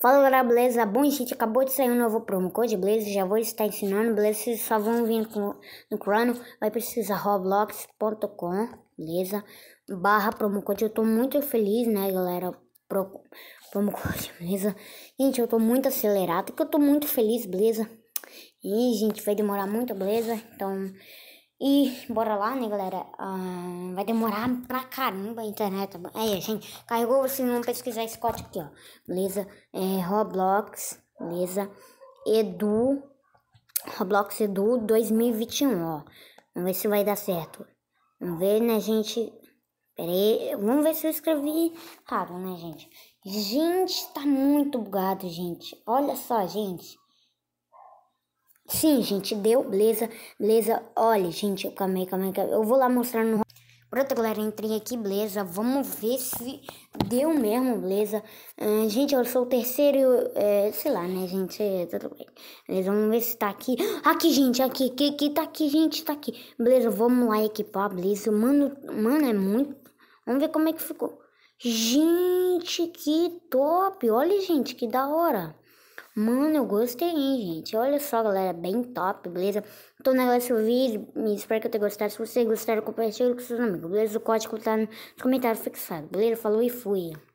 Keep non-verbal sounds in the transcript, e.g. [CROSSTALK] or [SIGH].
Fala galera, beleza? Bom, gente, acabou de sair um novo promo code, beleza? Já vou estar ensinando, beleza? Vocês só vão vir com, no Crono, vai precisar roblox.com, beleza? Barra promo code, eu tô muito feliz, né, galera? Pro, promo code, [LAUGHS] beleza? Gente, eu tô muito acelerado, que eu tô muito feliz, beleza? E, gente, vai demorar muito, beleza? Então, e bora lá, né, galera? Ah, vai demorar pra caramba a internet. Aí, tá é, gente, carregou, assim, vocês vão pesquisar esse código aqui, ó. Beleza? É Roblox, beleza? Edu, Roblox Edu 2021, ó. Vamos ver se vai dar certo. Vamos ver, né, gente? Pera aí, vamos ver se eu escrevi errado, né, gente? Gente, tá muito bugado, gente. Olha só, gente. Sim, gente, deu, beleza, beleza. Olha, gente, calma aí, calma aí, calma aí. eu vou lá mostrar no... Pronto, galera, entrei aqui, beleza. Vamos ver se deu mesmo, beleza. Uh, gente, eu sou o terceiro, é, sei lá, né, gente, é, tudo bem. Beleza, vamos ver se tá aqui. Aqui, gente, aqui, que, que tá aqui, gente, tá aqui. Beleza, vamos lá equipar, beleza. Mano, mano, é muito... Vamos ver como é que ficou. Gente, que top! Olha, gente, que da hora. Mano, eu gostei, hein, gente. Olha só, galera, bem top, beleza? Então, negócio do vídeo, espero que eu tenha gostado. Se vocês gostaram, compartilhe com seus amigos, beleza? O código tá no comentário fixado, beleza? Falou e fui.